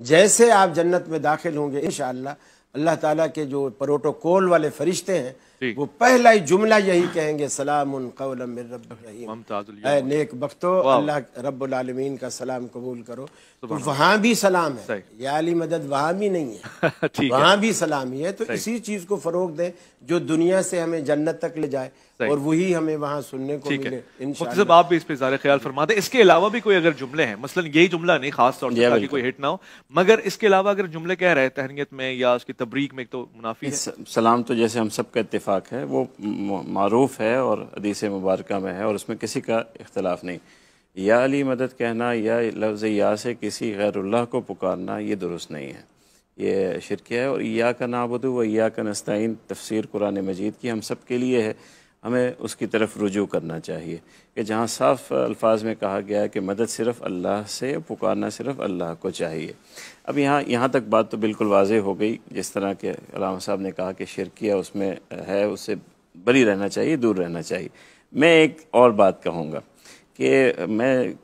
जैसे आप जन्नत में दाखिल होंगे इन अल्लाह ताला के जो प्रोटोकॉल वाले फरिश्ते हैं वो पहला ही जुमला यही कहेंगे सलाम नेक बख्तो अल्लाह रबालमीन का सलाम कबूल करो तो वहाँ भी सलाम है ये अली मदद वहाँ भी नहीं है वहाँ भी सलाम ही है तो इसी चीज़ को फ़रोग दे जो दुनिया से हमें जन्नत तक ले जाए और वही हमें वहाँ सुनने को मिले मुफ्ती साहब आप भी इस पे ज़ाहिर ख्याल फरमा दें इसके अलावा भी कोई अगर जुमले हैं मसलन यही जुमला नहीं खास तौर पर हाँ, कोई हिट ना हो मगर इसके अलावा अगर जुमले कह रहे तहनीत में या उसकी तबरीक में तो मुनाफी सलाम तो जैसे हम सब का इतफाक़ है वो मरूफ है और हदीस मुबारक में है और उसमें किसी का इख्तलाफ नहीं या अली मदद कहना या लफ्ज़ या से किसी गैरुल्लाह को पुकारना ये दुरुस्त नहीं है ये शिरक है और या का नाबुद व या का नस्तिन तफसर कुरान मजीद की हम सब के लिए है हमें उसकी तरफ रुजू करना चाहिए कि जहाँ साफ अल्फाज में कहा गया है कि मदद सिर्फ़ अल्लाह से पुकारना सिर्फ़ अल्लाह को चाहिए अब यहाँ यहाँ तक बात तो बिल्कुल वाज हो गई जिस तरह के अलामा साहब ने कहा कि शिरकिया उसमें है उससे बरी रहना चाहिए दूर रहना चाहिए मैं एक और बात कहूँगा कि मैं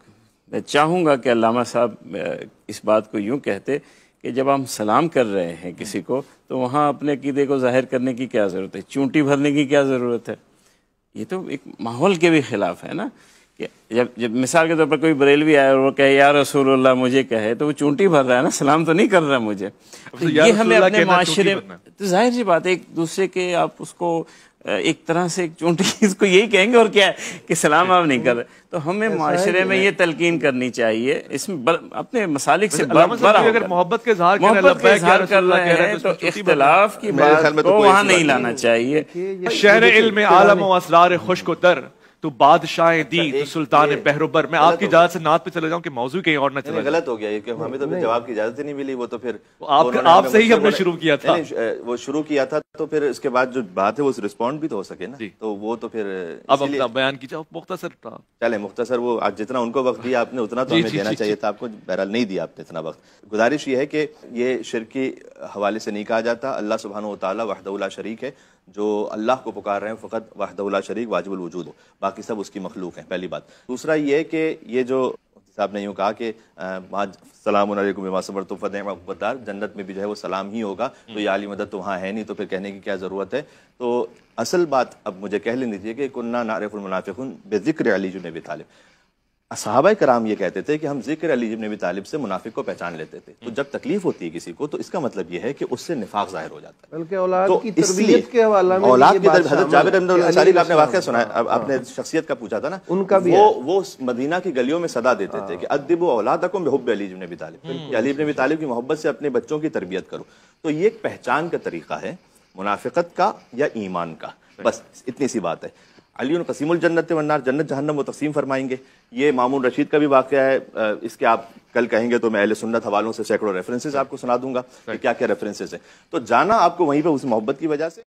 मैं चाहूँगा कि अलामा साहब इस बात को यूँ कहते कि जब हम सलाम कर रहे हैं किसी को तो वहाँ अपने कीदे को जाहिर करने की क्या ज़रूरत है चूंटी भरने की क्या ज़रूरत है ये तो एक माहौल के भी खिलाफ है ना जब जब मिसाल के तौर पर कोई बरेलवी आए और वो कहे यार रसूलुल्लाह मुझे कहे तो वो चूंटी भर रहा है ना सलाम तो नहीं कर रहा मुझे तो, तो ये हमें अपने माशरे तो जाहिर सी बात है एक दूसरे के आप उसको एक तरह से एक चूंटी इसको यही कहेंगे और क्या है कि सलाम आप नहीं कर रहे तो हमें माशरे में ये तलकीन करनी चाहिए इसमें अपने मसालिक से अगर मोहब्बत के इजहार कर रहे हैं तो, तो इख्तलाफ की बात तो को वहाँ नहीं लाना चाहिए शहर इल्म आलम असरार खुश को तर तो बादशाह अच्छा, दी तो सुल्तान बहरोबर मैं आपकी इजाजत से नाथ पे चले जाऊं कि मौजूद कहीं और ना चले गलत हो गया क्योंकि हमें तो जवाब की इजाजत ही नहीं मिली वो तो फिर आपसे ही हमने शुरू किया था वो शुरू किया था तो फिर इसके बाद जो बात है वो रिस्पॉन्ड भी तो हो सके ना तो वो तो फिर अब अपना बयान कीजिए मुख्तसर चले मुख्तसर वो आज जितना उनको वक्त दिया आपने उतना तो हमें देना चाहिए था आपको बहरहाल नहीं दिया आपने इतना वक्त गुजारिश ये है कि ये शिरकी हवाले से नहीं कहा जाता अल्लाह सुबहान तहदउल्ला शरीक है जो अल्लाह को पुकार रहे हैं फ़कत वाहदउल्ला शरीक वाजिबुल वजूद हो बाकी सब उसकी मखलूक हैं पहली बात दूसरा ये कि ये जो साहब ने यूँ कहा कि सबर तो फ़तेह अकबदार जन्नत में भी जो है वो सलाम ही होगा तो ये आली मदद तो वहाँ है नहीं तो फिर कहने की क्या ज़रूरत है तो असल बात अब मुझे कह लेनी दीजिए कि कुन्ना नारफ़ुलमनाफ़ुन बेज़िक्र अली जुन तालिब असहाबा कराम ये कहते थे कि हम जिक्र अली इबन नबी तालिब से मुनाफिक को पहचान लेते थे तो जब तकलीफ होती है किसी को तो इसका मतलब ये है कि उससे निफाक जाहिर हो जाता है बल्कि औलाद तो की तरबियत के मतलब आपने वाकया सुना हाँ। आपने शख्सियत का पूछा था ना उनका भी वो मदीना की गलियों में सदा देते थे हाँ। कि अदब औलादकुम बिहुब अली इबन नबी तालिब अली नबी तालिब की मोहब्बत से अपने बच्चों की तरबियत करो तो ये एक पहचान का तरीका है मुनाफिकत का या ईमान का बस इतनी सी बात है अली कसीमुल जन्नत मन्नार जन्नत जहन्नम वो तकसीम फरमाएंगे ये मामून रशीद का भी वाक़ है इसके आप कल कहेंगे तो मैं अहले सुन्नत हवालों से सैकड़ों रेफरेंसेज आपको सुना दूंगा कि क्या क्या रेफरेंसेस हैं तो जाना आपको वहीं पर उस मोहब्बत की वजह से